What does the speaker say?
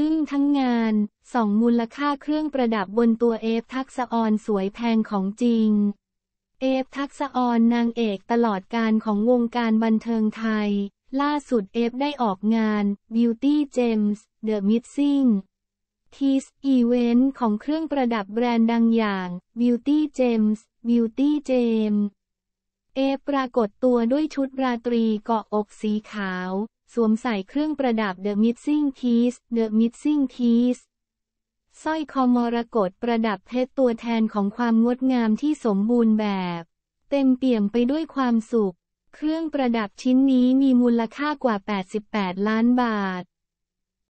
อึ้งทั้งงานส่องมูลค่าเครื่องประดับบนตัวเอฟทักษออนสวยแพงของจริง เอฟทักษออนนางเอกตลอดการของวงการบันเทิงไทย ล่าสุดเอฟได้ออกงาน Beauty Gems The Missing t i a s Event ของเครื่องประดับแบรนด์ดังอย่าง Beauty Gems Beauty Gems เอ ปรากฏตัวด้วยชุดราตรีเกาะอกสีขาว สวมใส่เครื่องประดับ The Missing i e c e The Missing i e c e สร้อยคอมรกตประดับเพชรตัวแทนของความงดงามที่สมบูรณ์แบบเต็มเปี่ยมไปด้วยความสุข เครื่องประดับชิ้นนี้มีมูลค่ากว่า 88 ล้านบาท